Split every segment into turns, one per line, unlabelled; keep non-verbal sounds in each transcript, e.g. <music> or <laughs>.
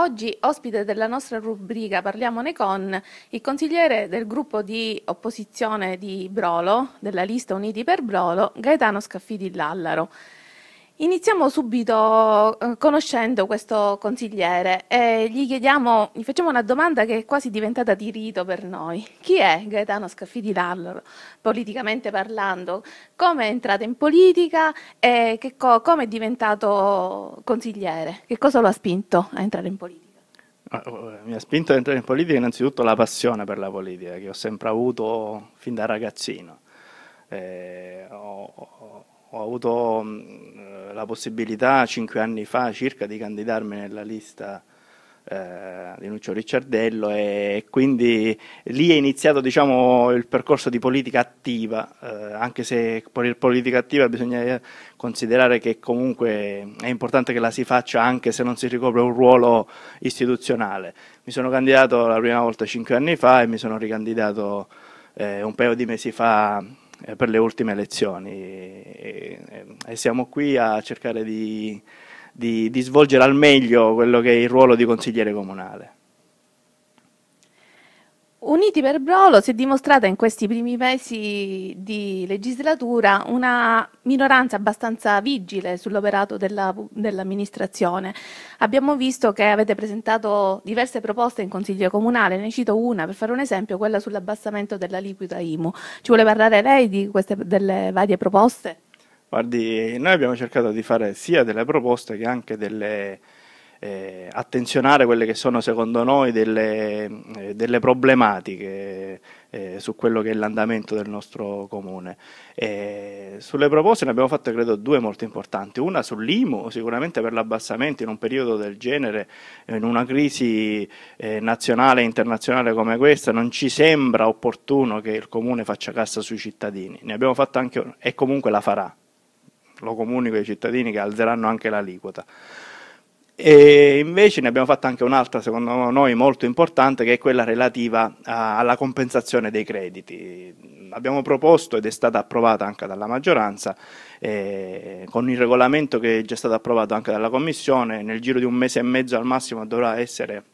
Oggi ospite della nostra rubrica Parliamone con il consigliere del gruppo di opposizione di Brolo, della lista Uniti per Brolo, Gaetano Scaffidi Lallaro. Iniziamo subito eh, conoscendo questo consigliere e gli chiediamo, gli facciamo una domanda che è quasi diventata di rito per noi. Chi è Gaetano Scaffidi Lalloro, politicamente parlando? Come è entrato in politica e co come è diventato consigliere? Che cosa lo ha spinto a entrare in politica?
Ah, oh, mi ha spinto ad entrare in politica innanzitutto la passione per la politica che ho sempre avuto fin da ragazzino. Eh, ho, ho ho avuto mm, eh, la possibilità cinque anni fa circa di candidarmi nella lista eh, di Nuccio Ricciardello e quindi lì è iniziato diciamo, il percorso di politica attiva, eh, anche se per politica attiva bisogna eh, considerare che comunque è importante che la si faccia anche se non si ricopre un ruolo istituzionale. Mi sono candidato la prima volta cinque anni fa e mi sono ricandidato eh, un paio di mesi fa eh, per le ultime elezioni e, e, siamo qui a cercare di, di, di svolgere al meglio quello che è il ruolo di consigliere comunale.
Uniti per Brolo si è dimostrata in questi primi mesi di legislatura una minoranza abbastanza vigile sull'operato della, dell'amministrazione. Abbiamo visto che avete presentato diverse proposte in Consiglio Comunale, ne cito una per fare un esempio, quella sull'abbassamento della liquida IMU. Ci vuole parlare lei di queste delle varie proposte?
Guardi, noi abbiamo cercato di fare sia delle proposte che anche delle eh, attenzionare quelle che sono secondo noi delle, eh, delle problematiche eh, su quello che è l'andamento del nostro comune. Eh, sulle proposte ne abbiamo fatte credo due molto importanti, una sull'IMU sicuramente per l'abbassamento in un periodo del genere, in una crisi eh, nazionale e internazionale come questa, non ci sembra opportuno che il comune faccia cassa sui cittadini, ne abbiamo fatto anche una e comunque la farà, lo comunico ai cittadini che alzeranno anche l'aliquota. E invece ne abbiamo fatta anche un'altra, secondo noi, molto importante, che è quella relativa a, alla compensazione dei crediti. Abbiamo proposto, ed è stata approvata anche dalla maggioranza, eh, con il regolamento che è già stato approvato anche dalla Commissione, nel giro di un mese e mezzo al massimo dovrà essere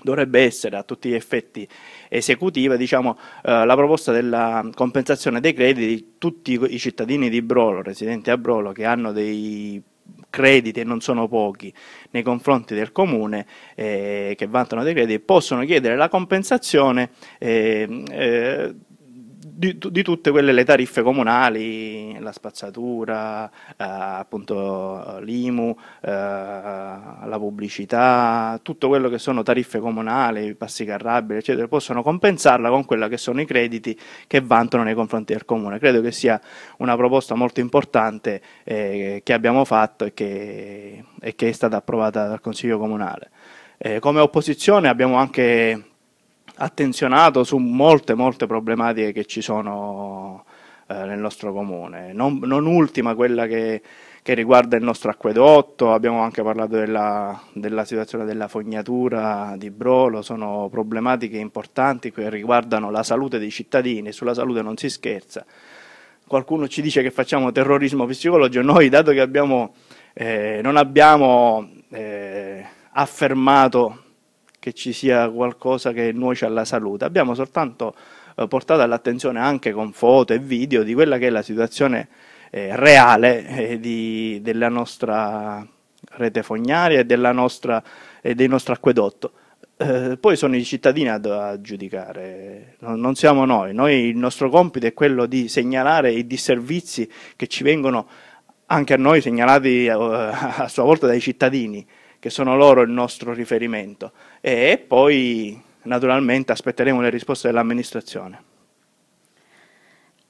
dovrebbe essere a tutti gli effetti esecutiva diciamo, eh, la proposta della compensazione dei crediti di tutti i cittadini di Brolo, residenti a Brolo, che hanno dei crediti, e non sono pochi, nei confronti del comune eh, che vantano dei crediti, possono chiedere la compensazione eh, eh di, di, tutte quelle le tariffe comunali, la spazzatura, eh, appunto l'IMU, eh, la pubblicità, tutto quello che sono tariffe comunali, i passi carrabili, eccetera, possono compensarla con quelli che sono i crediti che vantano nei confronti del comune. Credo che sia una proposta molto importante eh, che abbiamo fatto e che, e che, è stata approvata dal Consiglio Comunale. Eh, come opposizione abbiamo anche attenzionato su molte, molte problematiche che ci sono eh, nel nostro comune, non, non ultima quella che, che, riguarda il nostro acquedotto, abbiamo anche parlato della, della situazione della fognatura di Brolo, sono problematiche importanti che riguardano la salute dei cittadini, sulla salute non si scherza. Qualcuno ci dice che facciamo terrorismo psicologico, noi dato che abbiamo, eh, non abbiamo eh, affermato che ci sia qualcosa che nuoce alla salute. Abbiamo soltanto eh, portato all'attenzione anche con foto e video di quella che è la situazione eh, reale eh, di, della nostra rete fognaria e, nostra, e eh, del nostro acquedotto. Eh, poi sono i cittadini ad, a giudicare, non, non siamo noi. noi. Il nostro compito è quello di segnalare i disservizi che ci vengono anche a noi segnalati eh, a sua volta dai cittadini che sono loro il nostro riferimento e poi naturalmente aspetteremo le risposte dell'amministrazione.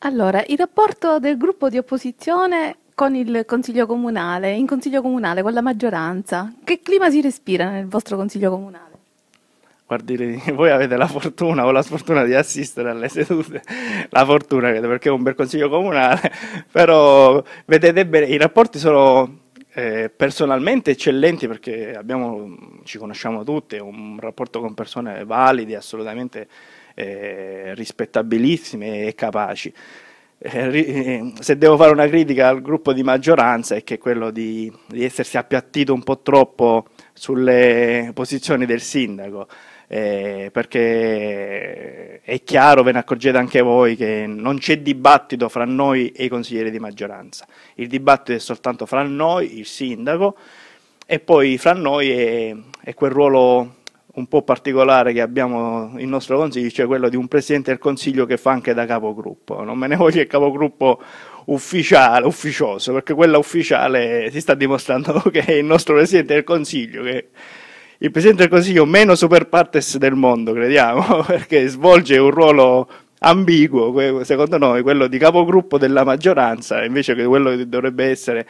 Allora, il rapporto del gruppo di opposizione con il Consiglio Comunale, in Consiglio Comunale, con la maggioranza, che clima si respira nel vostro Consiglio Comunale?
Guardi, <laughs> voi avete la fortuna o la sfortuna di assistere alle sedute, <laughs> la fortuna credo perché è un bel Consiglio Comunale, <laughs> però vedete bene, i rapporti sono eh, personalmente eccellenti perché abbiamo, ci conosciamo tutti, un rapporto con persone valide, assolutamente eh, rispettabilissime e capaci. Eh, eh, se devo fare una critica al gruppo di maggioranza è che è quello di, di essersi appiattito un po' troppo sulle posizioni del sindaco eh, perché è chiaro, ve ne accorgete anche voi, che non c'è dibattito fra noi e i consiglieri di maggioranza. Il dibattito è soltanto fra noi, il sindaco, e poi fra noi è, è quel ruolo un po' particolare che abbiamo il nostro consiglio, cioè quello di un presidente del consiglio che fa anche da capogruppo. Non me ne voglio il capogruppo ufficiale, ufficioso, perché quella ufficiale si sta dimostrando <laughs> che è il nostro presidente del consiglio che il Presidente del Consiglio meno super partes del mondo, crediamo, <laughs> perché svolge un ruolo ambiguo, secondo noi, quello di capogruppo della maggioranza, invece che quello che dovrebbe essere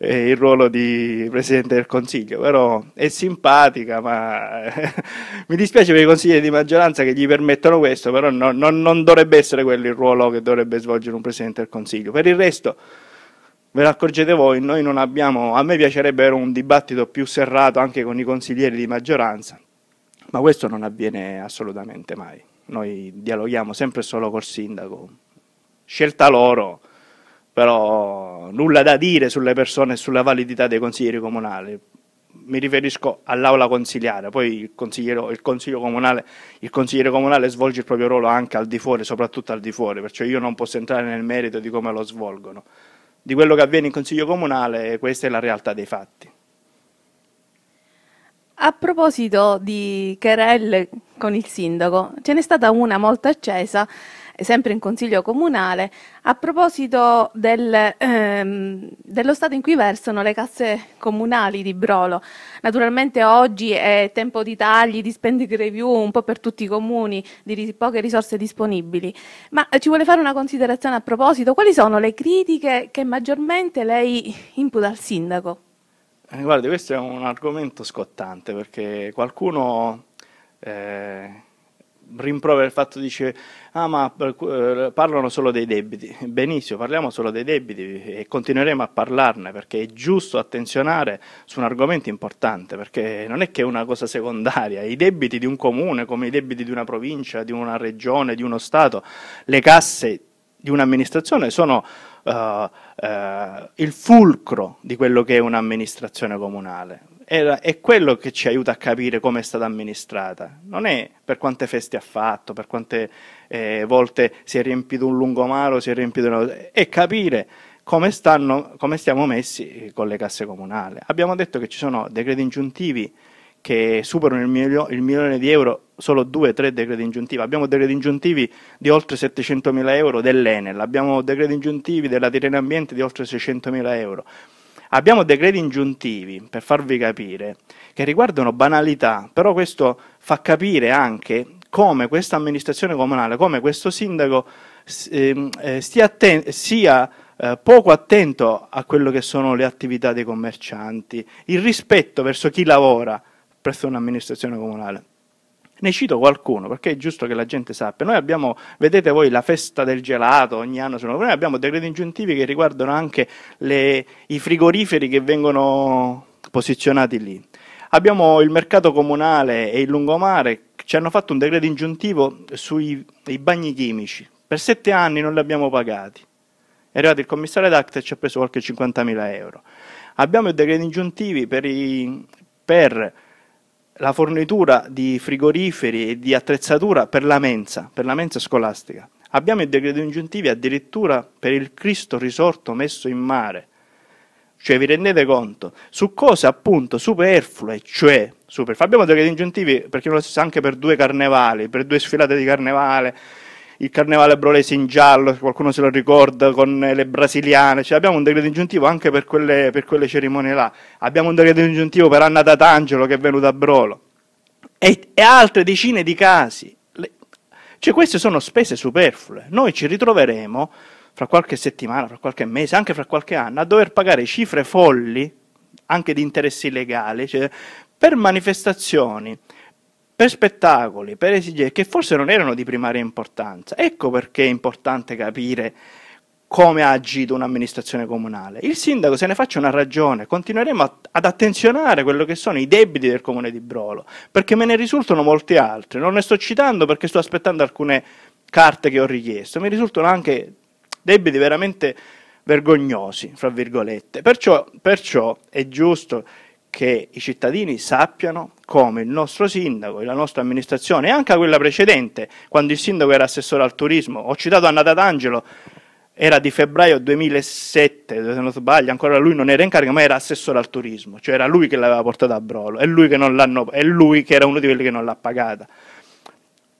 eh, il ruolo di Presidente del Consiglio. Però è simpatica, ma <laughs> mi dispiace per i consiglieri di maggioranza che gli permettono questo, però no, no, non dovrebbe essere quello il ruolo che dovrebbe svolgere un Presidente del Consiglio. Per il resto ve ne accorgete voi, noi non abbiamo, a me piacerebbe avere un dibattito più serrato anche con i consiglieri di maggioranza, ma questo non avviene assolutamente mai. Noi dialoghiamo sempre solo col sindaco, scelta loro, però nulla da dire sulle persone e sulla validità dei consiglieri comunali. Mi riferisco all'aula consiliare, poi il, il, comunale, il consigliere comunale svolge il proprio ruolo anche al di fuori, soprattutto al di fuori, perciò io non posso entrare nel merito di come lo svolgono di quello che avviene in Consiglio Comunale questa è la realtà dei fatti.
A proposito di querelle con il sindaco, ce n'è stata una molto accesa sempre in Consiglio Comunale, a proposito del, ehm, dello stato in cui versano le casse comunali di Brolo. Naturalmente oggi è tempo di tagli, di spending review un po' per tutti i comuni, di poche risorse disponibili, ma ci vuole fare una considerazione a proposito. Quali sono le critiche che maggiormente lei imputa al sindaco?
Eh, guardi, questo è un argomento scottante perché qualcuno... Eh rimprovera il fatto dice ah ma eh, eh, parlano solo dei debiti benissimo parliamo solo dei debiti e continueremo a parlarne perché è giusto attenzionare su un argomento importante perché non è che è una cosa secondaria i debiti di un comune come i debiti di una provincia di una regione di uno stato le casse di un'amministrazione sono eh, eh, il fulcro di quello che è un'amministrazione comunale. è quello che ci aiuta a capire come è stata amministrata, non è per quante feste ha fatto, per quante eh, volte si è riempito un lungomaro, si è riempito una... è capire come, stanno, come stiamo messi eh, con le casse comunali. Abbiamo detto che ci sono decreti ingiuntivi che superano il, milio, il milione di euro solo due o tre decreti ingiuntivi. Abbiamo decreti ingiuntivi di oltre 700.000 euro dell'Enel, abbiamo decreti ingiuntivi della Tirena Ambiente di oltre 600.000 euro. Abbiamo decreti ingiuntivi, per farvi capire, che riguardano banalità, però questo fa capire anche come questa amministrazione comunale, come questo sindaco ehm, eh, atten sia eh, poco attento a quello che sono le attività dei commercianti, il rispetto verso chi lavora presso un'amministrazione comunale. Ne cito qualcuno perché è giusto che la gente sappia. Noi abbiamo, vedete voi, la festa del gelato ogni anno, noi abbiamo decreti ingiuntivi che riguardano anche le, i frigoriferi che vengono posizionati lì. Abbiamo il mercato comunale e il lungomare ci hanno fatto un decreto ingiuntivo sui bagni chimici. Per sette anni non li abbiamo pagati. È arrivato il commissario d'Act e ci ha preso qualche 50.000 euro. Abbiamo i decreti ingiuntivi per, i, per la fornitura di frigoriferi e di attrezzatura per la mensa, per la mensa scolastica. Abbiamo i decreti ingiuntivi addirittura per il Cristo risorto messo in mare. Cioè vi rendete conto? Su cose appunto superflue, cioè superflue. Abbiamo decreti ingiuntivi, perché non lo stesso, anche per due carnevali, per due sfilate di carnevale, il carnevale brolese in giallo, se qualcuno se lo ricorda, con le brasiliane, cioè abbiamo un decreto ingiuntivo anche per quelle, per quelle cerimonie là, abbiamo un decreto ingiuntivo per Anna Tatangelo che è venuta a Brolo e, e altre decine di casi. Le, cioè queste sono spese superflue, noi ci ritroveremo fra qualche settimana, fra qualche mese, anche fra qualche anno, a dover pagare cifre folli, anche di interessi legali, cioè, per manifestazioni per spettacoli, per esigenze che forse non erano di primaria importanza. Ecco perché è importante capire come ha agito un'amministrazione comunale. Il sindaco se ne faccia una ragione, continueremo a, ad attenzionare quello che sono i debiti del comune di Brolo, perché me ne risultano molti altri, non ne sto citando perché sto aspettando alcune carte che ho richiesto, mi risultano anche debiti veramente vergognosi, fra virgolette. Perciò, perciò è giusto che i cittadini sappiano come il nostro sindaco e la nostra amministrazione, e anche quella precedente, quando il sindaco era assessore al turismo, ho citato Anna D'Angelo, era di febbraio 2007, se non sbaglio, ancora lui non era in carica, ma era assessore al turismo, cioè era lui che l'aveva portata a Brolo, è lui che, è lui che era uno di quelli che non l'ha pagata.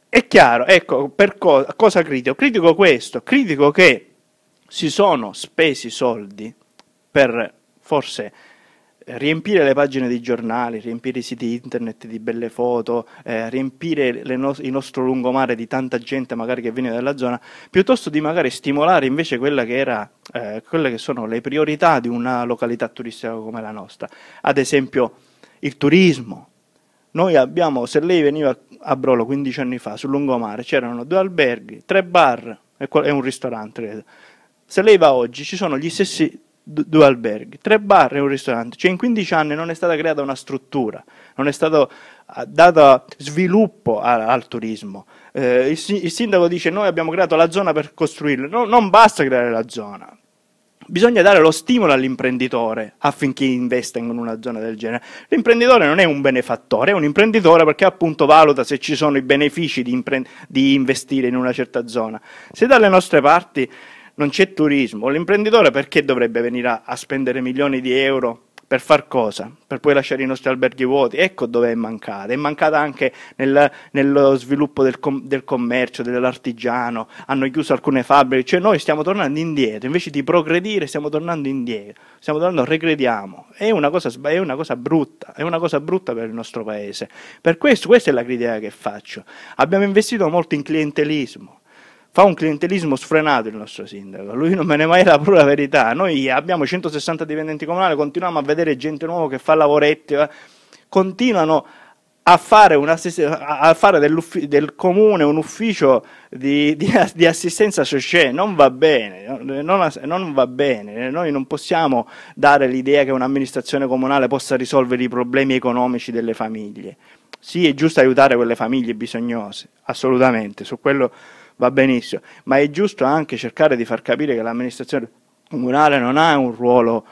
È chiaro, ecco, per co cosa critico? Critico questo, critico che si sono spesi soldi per forse riempire le pagine dei giornali, riempire i siti internet di belle foto, eh, riempire no- il nostro lungomare di tanta gente magari che viene dalla zona, piuttosto di magari stimolare invece quella che era, eh, quelle che sono le priorità di una località turistica come la nostra. Ad esempio il turismo. Noi abbiamo, se lei veniva a Brolo 15 anni fa, sul lungomare c'erano due alberghi, tre bar e un ristorante. Se lei va oggi, ci sono gli stessi due alberghi, tre bar e un ristorante. Cioè in 15 anni non è stata creata una struttura, non è stato ah, dato sviluppo al, al turismo. Eh, il, il, sindaco dice noi abbiamo creato la zona per costruirla, no, non basta creare la zona. Bisogna dare lo stimolo all'imprenditore affinché investa in una zona del genere. L'imprenditore non è un benefattore, è un imprenditore perché appunto valuta se ci sono i benefici di, di investire in una certa zona. Se dalle nostre parti non c'è turismo, l'imprenditore perché dovrebbe venire a, a spendere milioni di euro per far cosa? Per poi lasciare i nostri alberghi vuoti. Ecco dove è mancata. È mancata anche nel, nello sviluppo del, com del commercio, dell'artigiano. Hanno chiuso alcune fabbriche. Cioè noi stiamo tornando indietro. Invece di progredire stiamo tornando indietro. Stiamo tornando, regrediamo. È una cosa, è una cosa brutta. È una cosa brutta per il nostro paese. Per questo, questa è la critica che faccio. Abbiamo investito molto in clientelismo fa un clientelismo sfrenato il nostro sindaco, lui non me ne mai la pura verità, noi abbiamo 160 dipendenti comunali, continuiamo a vedere gente nuova che fa lavoretti, eh. continuano a fare, a fare del comune un ufficio di, di, di assistenza sociale non va bene, non, non va bene. noi non possiamo dare l'idea che un'amministrazione comunale possa risolvere i problemi economici delle famiglie. Sì, è giusto aiutare quelle famiglie bisognose, assolutamente, su quello va benissimo, ma è giusto anche cercare di far capire che l'amministrazione comunale non ha un ruolo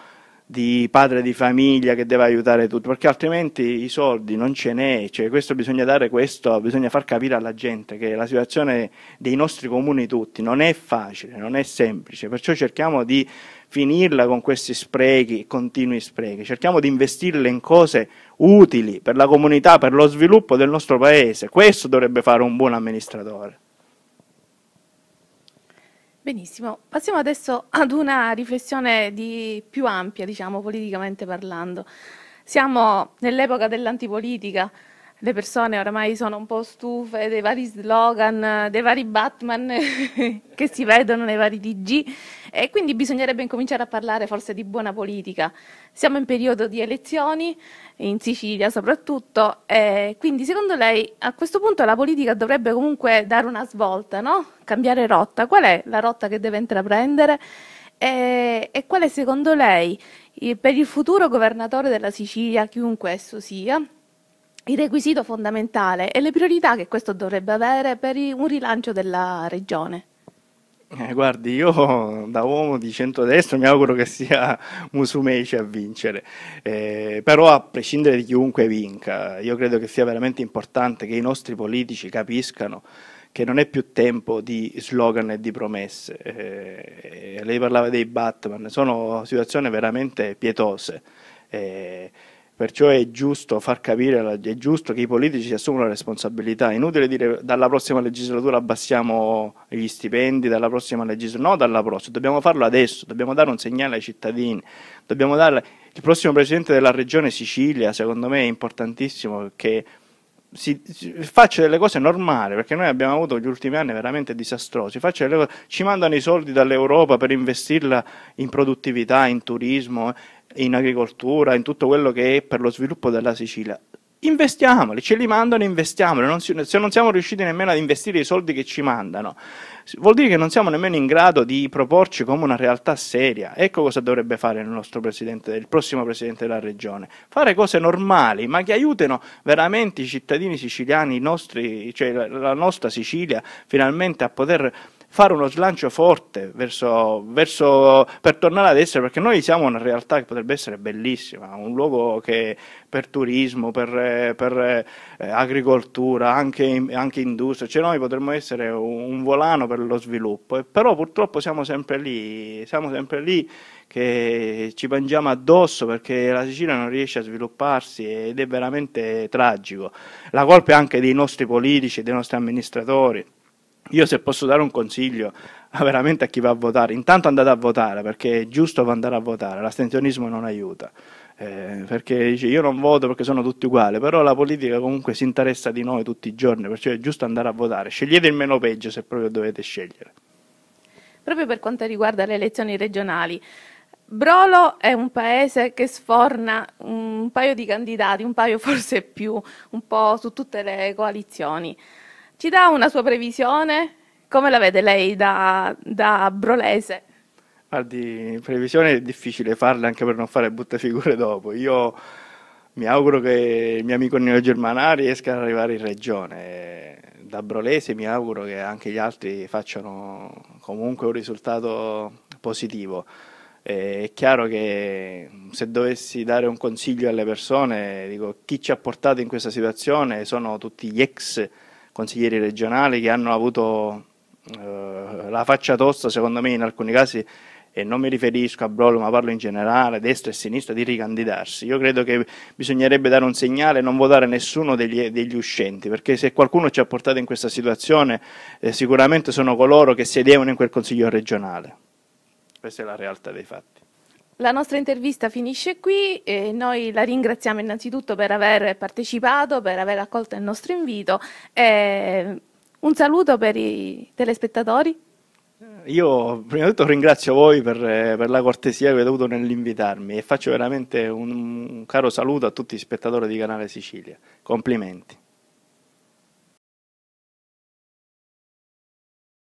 di padre di famiglia che deve aiutare tutti, perché altrimenti i soldi non ce n'è, cioè questo bisogna dare questo, bisogna far capire alla gente che la situazione dei nostri comuni tutti non è facile, non è semplice, perciò cerchiamo di finirla con questi sprechi, continui sprechi, cerchiamo di investirle in cose utili per la comunità, per lo sviluppo del nostro paese, questo dovrebbe fare un buon amministratore.
Benissimo, passiamo adesso ad una riflessione di più ampia, diciamo, politicamente parlando. Siamo nell'epoca dell'antipolitica, le persone oramai sono un po' stufe dei vari slogan, dei vari Batman <laughs> che si vedono nei vari DG e quindi bisognerebbe incominciare a parlare forse di buona politica. Siamo in periodo di elezioni, in Sicilia soprattutto, e quindi secondo lei a questo punto la politica dovrebbe comunque dare una svolta, no? cambiare rotta. Qual è la rotta che deve intraprendere? E, e qual è secondo lei per il futuro governatore della Sicilia, chiunque esso sia, il requisito fondamentale e le priorità che questo dovrebbe avere per un rilancio della regione?
Eh, guardi, io <laughs> da uomo di centrodestra mi auguro che sia Musumeci a vincere, eh, però a prescindere di chiunque vinca, io credo che sia veramente importante che i nostri politici capiscano che non è più tempo di slogan e di promesse. Eh, lei parlava dei Batman, sono situazioni veramente pietose. Eh, Perciò è giusto far capire, è giusto che i politici si assumano la responsabilità. È inutile dire dalla prossima legislatura abbassiamo gli stipendi, dalla prossima legislatura. No, dalla prossima, dobbiamo farlo adesso, dobbiamo dare un segnale ai cittadini. Dare... Il prossimo presidente della regione Sicilia, secondo me, è importantissimo che si, si, faccia delle cose normali, perché noi abbiamo avuto gli ultimi anni veramente disastrosi, cose, ci mandano i soldi dall'Europa per investirla in produttività, in turismo, in agricoltura, in tutto quello che è per lo sviluppo della Sicilia. Investiamoli, ce li mandano, e investiamoli. Non si, se non siamo riusciti nemmeno ad investire i soldi che ci mandano, vuol dire che non siamo nemmeno in grado di proporci come una realtà seria. Ecco cosa dovrebbe fare il nostro presidente, il prossimo presidente della regione: fare cose normali, ma che aiutino veramente i cittadini siciliani, i nostri, cioè la nostra Sicilia, finalmente a poter fare uno slancio forte verso, verso, per tornare ad essere, perché noi siamo una realtà che potrebbe essere bellissima, un luogo che per turismo, per, per eh, agricoltura, anche, anche, industria, cioè noi potremmo essere un, un volano per lo sviluppo, però purtroppo siamo sempre lì, siamo sempre lì che ci mangiamo addosso perché la Sicilia non riesce a svilupparsi ed è veramente tragico. La colpa è anche dei nostri politici, dei nostri amministratori io se posso dare un consiglio veramente a chi va a votare, intanto andate a votare perché è giusto andare a votare, l'astensionismo non aiuta. Eh, perché dice io non voto perché sono tutti uguali, però la politica comunque si interessa di noi tutti i giorni, perciò è giusto andare a votare, scegliete il meno peggio se proprio dovete scegliere.
Proprio per quanto riguarda le elezioni regionali, Brolo è un paese che sforna un paio di candidati, un paio forse più, un po' su tutte le coalizioni. Ci dà una sua previsione? Come la vede lei da, da Brolese?
Guardi, previsione è difficile farle anche per non fare brutte figure dopo. Io mi auguro che il mio amico Nino Germanà riesca ad arrivare in regione. Da Brolese mi auguro che anche gli altri facciano comunque un risultato positivo. Eh, è chiaro che se dovessi dare un consiglio alle persone, dico chi ci ha portato in questa situazione sono tutti gli ex consiglieri regionali che hanno avuto eh, la faccia tosta, secondo me, in alcuni casi, e non mi riferisco a Brolo, ma parlo in generale, destra e sinistra, di ricandidarsi. Io credo che bisognerebbe dare un segnale e non votare nessuno degli, degli, uscenti, perché se qualcuno ci ha portato in questa situazione, eh, sicuramente sono coloro che sedevano in quel Consiglio regionale. Questa è la realtà dei fatti.
La nostra intervista finisce qui e noi la ringraziamo innanzitutto per aver partecipato, per aver accolto il nostro invito. E un saluto per i telespettatori.
Io prima di tutto ringrazio voi per, per la cortesia che avete avuto nell'invitarmi e faccio veramente un, un caro saluto a tutti gli spettatori di Canale Sicilia. Complimenti.